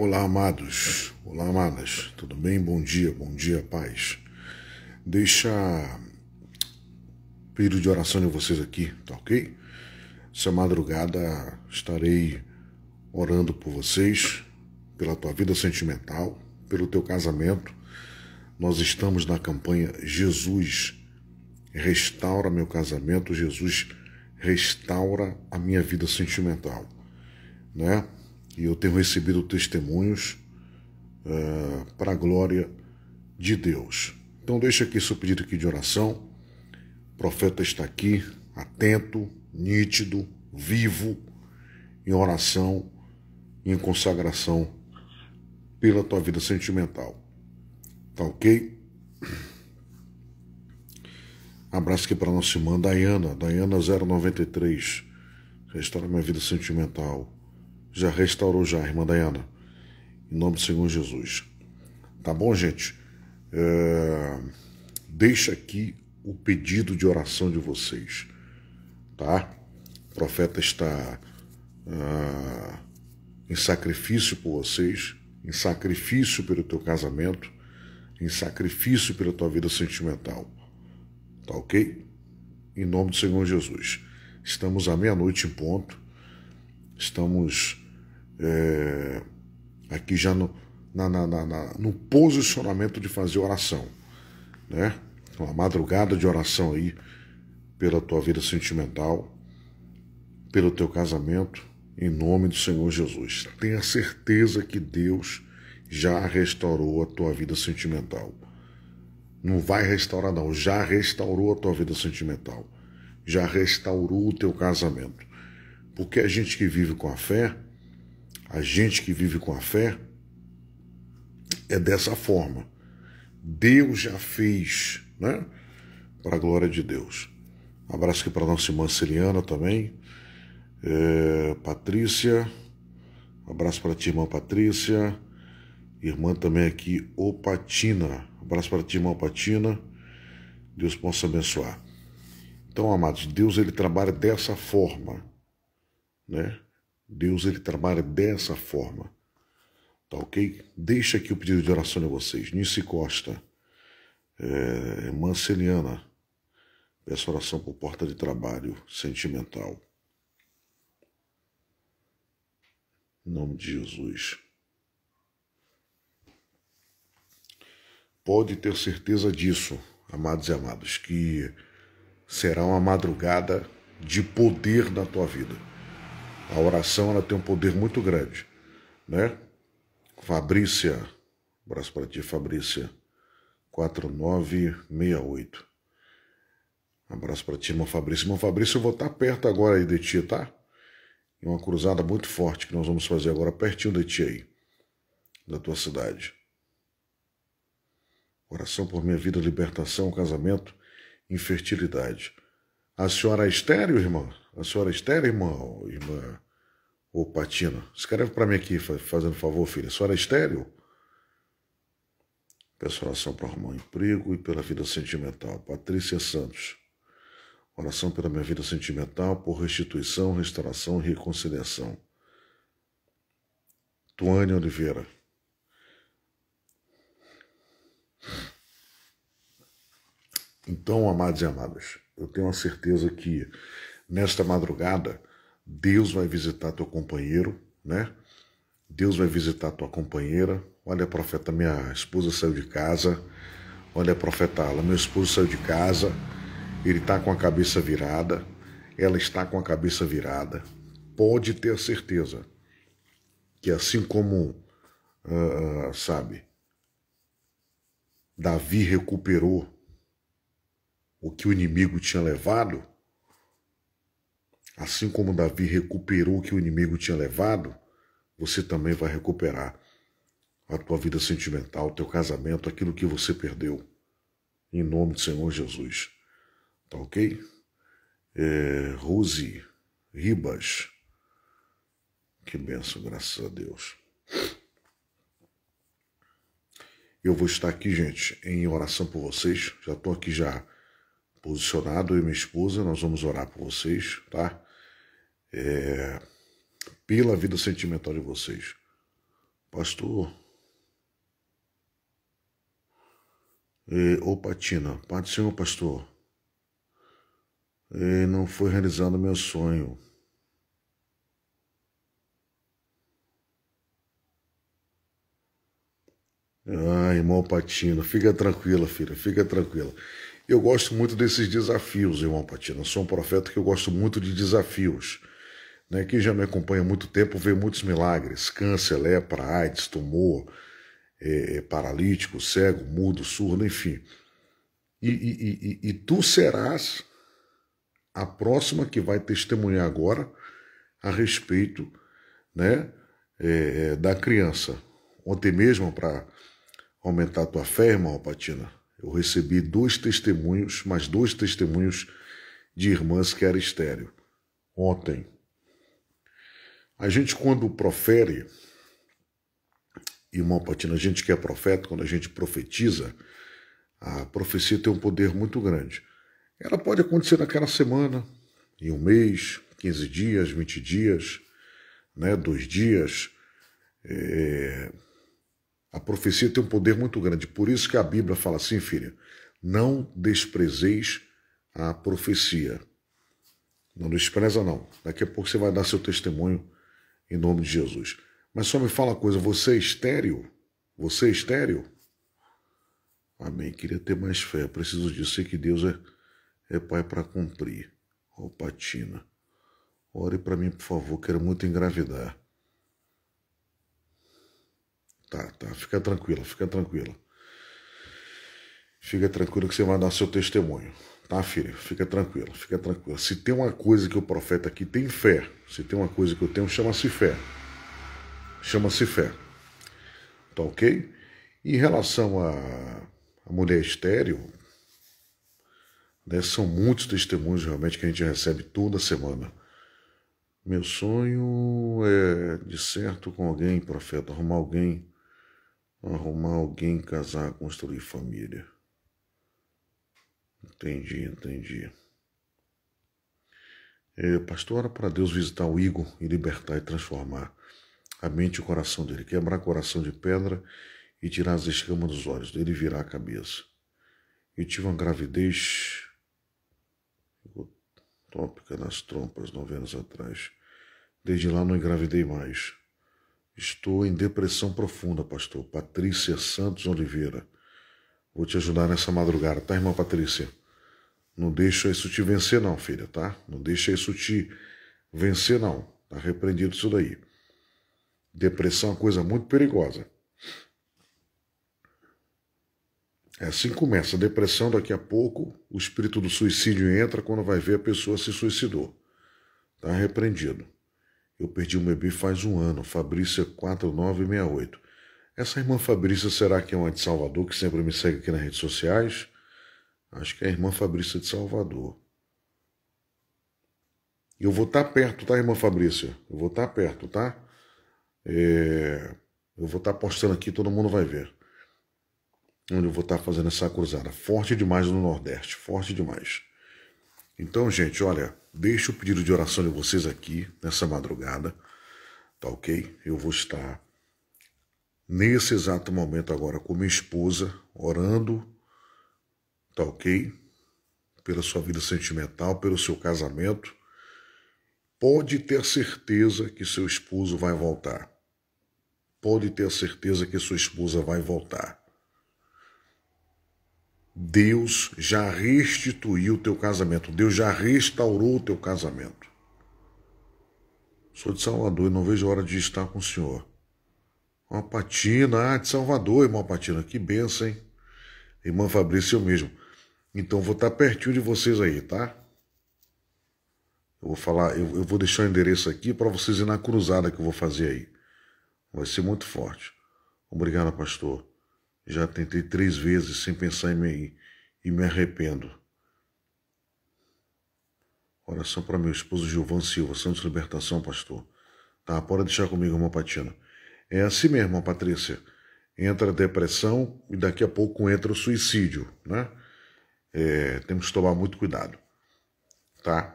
Olá, amados. Olá, amadas. Tudo bem? Bom dia, bom dia, paz. Deixa período de oração de vocês aqui, tá ok? Essa madrugada estarei orando por vocês, pela tua vida sentimental, pelo teu casamento. Nós estamos na campanha Jesus restaura meu casamento, Jesus restaura a minha vida sentimental, né? e eu tenho recebido testemunhos uh, para a glória de Deus. Então deixa aqui seu pedido aqui de oração. O profeta está aqui, atento, nítido, vivo, em oração e em consagração pela tua vida sentimental. Tá ok? Abraço aqui para nossa irmã Dayana, Dayana 093. Restaura minha vida sentimental já restaurou já, irmã Dayana. Em nome do Senhor Jesus. Tá bom, gente? É... Deixa aqui o pedido de oração de vocês, tá? O profeta está uh, em sacrifício por vocês, em sacrifício pelo teu casamento, em sacrifício pela tua vida sentimental, tá ok? Em nome do Senhor Jesus. Estamos à meia-noite em ponto Estamos é, aqui já no, na, na, na, no posicionamento de fazer oração, né? Uma madrugada de oração aí pela tua vida sentimental, pelo teu casamento, em nome do Senhor Jesus. Tenha certeza que Deus já restaurou a tua vida sentimental. Não vai restaurar, não. Já restaurou a tua vida sentimental. Já restaurou o teu casamento. Porque a gente que vive com a fé, a gente que vive com a fé, é dessa forma. Deus já fez, né? Para a glória de Deus. Um abraço aqui para a nossa irmã Celiana também. É, Patrícia. Um abraço para a irmã Patrícia. Irmã também aqui, Opatina. Um abraço para a irmã Opatina. Deus possa abençoar. Então, amados, Deus ele trabalha dessa forma né? Deus ele trabalha dessa forma. Tá ok? Deixa aqui o pedido de oração de vocês. Nice Costa, é, irmã Celiana, peço oração por porta de trabalho sentimental. Em nome de Jesus. Pode ter certeza disso, amados e amadas, que será uma madrugada de poder na tua vida. A oração ela tem um poder muito grande, né? Fabrícia, abraço para ti, Fabrícia, 4968. Abraço para ti, irmão Fabrício. Irmão Fabrício, eu vou estar tá perto agora aí de ti, tá? Em uma cruzada muito forte que nós vamos fazer agora pertinho de ti aí, da tua cidade. Oração por minha vida, libertação, casamento, infertilidade. A senhora é estéreo, irmão? A senhora Estela, irmão, irmã. Ô, Patina, escreve para mim aqui, fazendo favor, filha. A senhora é estéreo? Peço oração para arrumar um emprego e pela vida sentimental. Patrícia Santos. Oração pela minha vida sentimental, por restituição, restauração e reconciliação. Tuane Oliveira. Então, amados e amadas, eu tenho a certeza que Nesta madrugada, Deus vai visitar teu companheiro, né? Deus vai visitar tua companheira. Olha, profeta, minha esposa saiu de casa. Olha, profeta, ela, meu esposo saiu de casa. Ele está com a cabeça virada. Ela está com a cabeça virada. Pode ter certeza que assim como, uh, sabe, Davi recuperou o que o inimigo tinha levado, Assim como Davi recuperou o que o inimigo tinha levado, você também vai recuperar a tua vida sentimental, teu casamento, aquilo que você perdeu. Em nome do Senhor Jesus. Tá ok? É, Rose Ribas. Que benção, graças a Deus. Eu vou estar aqui, gente, em oração por vocês. Já estou aqui já posicionado, eu e minha esposa, nós vamos orar por vocês, tá? é, pela vida sentimental de vocês. Pastor. É, ou Patina, Pai do Senhor, pastor. É, não foi realizado meu sonho. Ah, irmão Patina, fica tranquila, filha, fica tranquila. Eu gosto muito desses desafios, irmão Patina. Eu sou um profeta que eu gosto muito de desafios né, quem já me acompanha há muito tempo vê muitos milagres: câncer, lepra, AIDS, tumor, é, é paralítico, cego, mudo, surdo, enfim. E, e, e, e tu serás a próxima que vai testemunhar agora a respeito né, é, é da criança. Ontem mesmo, para aumentar a tua fé, irmão Patina, eu recebi dois testemunhos, mais dois testemunhos de irmãs que era estéreo. Ontem, a gente, quando profere, irmão Patina, a gente que é profeta, quando a gente profetiza, a profecia tem um poder muito grande. Ela pode acontecer naquela semana, em um mês, 15 dias, 20 dias, né, dois dias. É... A profecia tem um poder muito grande. Por isso que a Bíblia fala assim, filha, não desprezeis a profecia. Não despreza, não. Daqui a pouco você vai dar seu testemunho em nome de Jesus. Mas só me fala uma coisa, você é estéreo? Você é estéreo? Amém. Queria ter mais fé, preciso disso. Sei que Deus é, é pai para cumprir. Ó, oh, Patina, ore para mim, por favor, quero muito engravidar. Tá, tá, fica tranquila, fica tranquila. Fica tranquila que você vai dar seu testemunho. Tá, filho? Fica tranquilo, fica tranquilo. Se tem uma coisa que o profeta aqui tem fé, se tem uma coisa que eu tenho, chama-se fé. Chama-se fé. Tá ok? E em relação à a, mulher estéreo, né, são muitos testemunhos realmente que a gente recebe toda semana. Meu sonho é, de certo, com alguém, profeta, arrumar alguém, arrumar alguém, casar, construir família. Entendi, entendi. É, pastor, ora para Deus visitar o Igor e libertar e transformar a mente e o coração dele, quebrar coração de pedra e tirar as escamas dos olhos dele e virar a cabeça. Eu tive uma gravidez tópica nas trompas nove anos atrás. Desde lá não engravidei mais. Estou em depressão profunda, pastor. Patrícia Santos Oliveira. Vou te ajudar nessa madrugada, tá, irmã Patrícia? Não deixa isso te vencer, não, filha, tá? Não deixa isso te vencer, não. Tá repreendido isso daí. Depressão é uma coisa muito perigosa. É assim começa a depressão. Daqui a pouco, o espírito do suicídio entra quando vai ver a pessoa se suicidou. Tá repreendido. Eu perdi um bebê faz um ano, Fabrícia é 4968. Essa irmã Fabrícia será que é uma de Salvador que sempre me segue aqui nas redes sociais? Acho que é a irmã Fabrícia de Salvador. Eu vou estar tá perto, tá, irmã Fabrícia? Eu vou estar tá perto, tá? É... Eu vou estar tá postando aqui, todo mundo vai ver. Onde eu vou estar fazendo essa cruzada. Forte demais no Nordeste, forte demais. Então, gente, olha, deixa o pedido de oração de vocês aqui nessa madrugada, tá ok? Eu vou estar nesse exato momento agora com minha esposa, orando tá ok? Pela sua vida sentimental, pelo seu casamento, pode ter certeza que seu esposo vai voltar. Pode ter certeza que sua esposa vai voltar. Deus já restituiu o teu casamento, Deus já restaurou o teu casamento. Sou de Salvador e não vejo a hora de estar com o Senhor. Uma patina, ah, de Salvador, irmã Patina, que benção, hein? Irmã Fabrício, eu mesmo. Então vou estar pertinho de vocês aí, tá? Eu vou falar, eu, eu vou deixar o endereço aqui para vocês ir na cruzada que eu vou fazer aí. Vai ser muito forte. Obrigado, pastor. Já tentei três vezes sem pensar em mim e me arrependo. Oração para meu esposo Gilvan Silva, Santos Libertação, pastor. Tá, pode deixar comigo, irmã Patina. É assim mesmo, Patrícia. Entra a depressão e daqui a pouco entra o suicídio, né? é, temos que tomar muito cuidado, tá?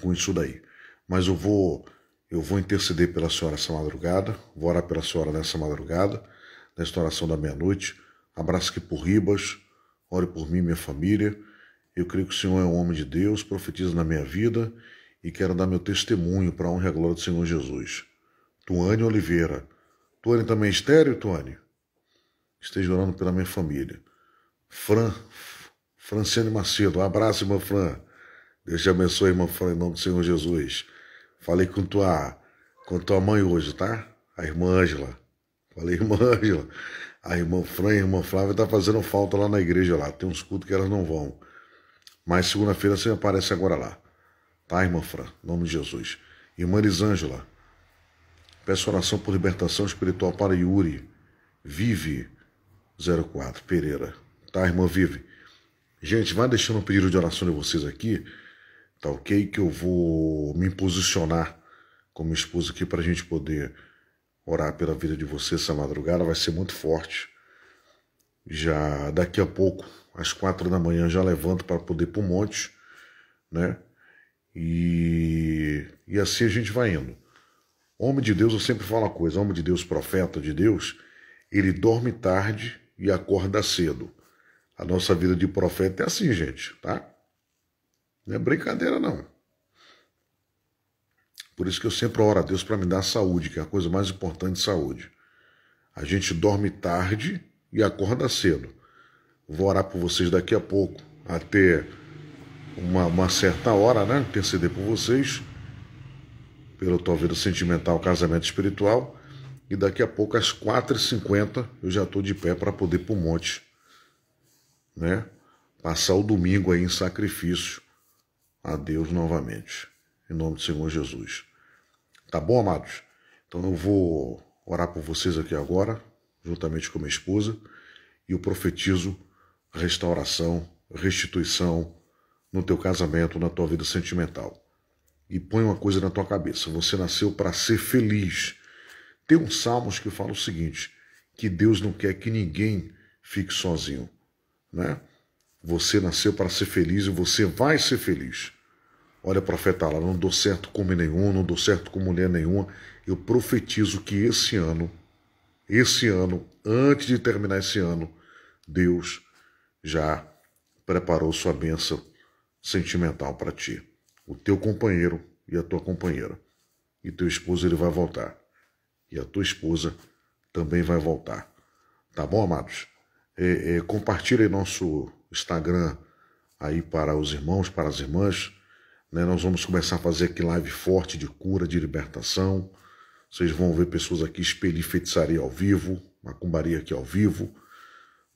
Com isso daí. Mas eu vou eu vou interceder pela senhora essa madrugada, vou orar pela senhora nessa madrugada, nesta oração da meia-noite. Abraço aqui por Ribas, ore por mim e minha família. Eu creio que o Senhor é um homem de Deus, profetiza na minha vida e quero dar meu testemunho para a honra e a glória do Senhor Jesus. Tuane Oliveira. Tuane também é estéreo, Tuane? Esteja orando pela minha família. Fran, Franciane Macedo. Um abraço, irmã Fran. Deus te abençoe, irmã Fran, em nome do Senhor Jesus. Falei com tua, com tua mãe hoje, tá? A irmã Ângela. Falei, irmã Ângela. A irmã Fran e a irmã Flávia tá fazendo falta lá na igreja lá. Tem uns cultos que elas não vão. Mas segunda-feira você aparece agora lá. Tá, irmã Fran? Em nome de Jesus. Irmã Elisângela. Peço oração por libertação espiritual para Yuri. Vive 04 Pereira tá, irmã Vive? Gente, vai deixando o um pedido de oração de vocês aqui, tá ok? Que eu vou me posicionar como esposo aqui para a gente poder orar pela vida de vocês essa madrugada, vai ser muito forte. Já daqui a pouco, às quatro da manhã, já levanto para poder ir para o monte, né? E, e assim a gente vai indo. Homem de Deus, eu sempre falo uma coisa: homem de Deus, profeta de Deus, ele dorme tarde e acorda cedo. A nossa vida de profeta é assim, gente, tá? Não é brincadeira, não. Por isso que eu sempre oro a Deus para me dar saúde, que é a coisa mais importante, saúde. A gente dorme tarde e acorda cedo. Vou orar por vocês daqui a pouco, até uma, uma certa hora, né? Interceder por vocês, pelo tua vida sentimental, casamento espiritual. E daqui a pouco, às 4h50, eu já estou de pé para poder ir para o monte né, passar o domingo aí em sacrifício a Deus novamente, em nome do Senhor Jesus. Tá bom, amados? Então eu vou orar por vocês aqui agora, juntamente com minha esposa, e eu profetizo restauração, restituição no teu casamento, na tua vida sentimental. E põe uma coisa na tua cabeça: você nasceu para ser feliz. Tem um Salmos que fala o seguinte: que Deus não quer que ninguém fique sozinho né? Você nasceu para ser feliz e você vai ser feliz. Olha, profeta lá, não dou certo com homem nenhum, não dou certo com mulher nenhuma. Eu profetizo que esse ano, esse ano, antes de terminar esse ano, Deus já preparou sua bênção sentimental para ti. O teu companheiro e a tua companheira. E teu esposo ele vai voltar. E a tua esposa também vai voltar. Tá bom, amados? É, é, compartilhe nosso Instagram aí para os irmãos, para as irmãs. Né? Nós vamos começar a fazer aqui live forte de cura, de libertação. Vocês vão ver pessoas aqui expelir feitiçaria ao vivo, macumbaria aqui ao vivo,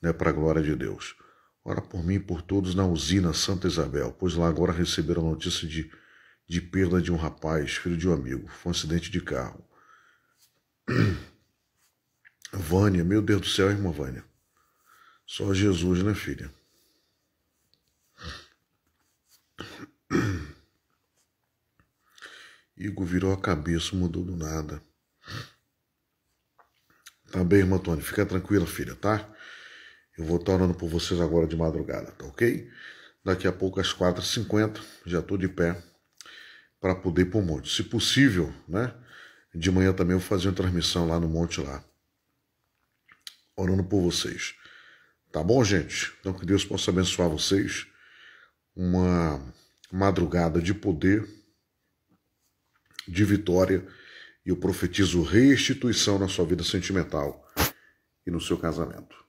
né? para a glória de Deus. Ora por mim e por todos na usina Santa Isabel, pois lá agora receberam notícia de, de perda de um rapaz, filho de um amigo. Foi um acidente de carro. Vânia, meu Deus do céu, irmã Vânia. Só Jesus, né, filha? Igor virou a cabeça, mudou do nada. Tá bem, irmã Tony, fica tranquila, filha, tá? Eu vou estar orando por vocês agora de madrugada, tá ok? Daqui a pouco, às 4h50, já estou de pé para poder ir para monte. Se possível, né? De manhã também eu vou fazer uma transmissão lá no monte lá. Orando por vocês. Tá bom, gente? Então que Deus possa abençoar vocês. Uma madrugada de poder, de vitória, e eu profetizo restituição na sua vida sentimental e no seu casamento.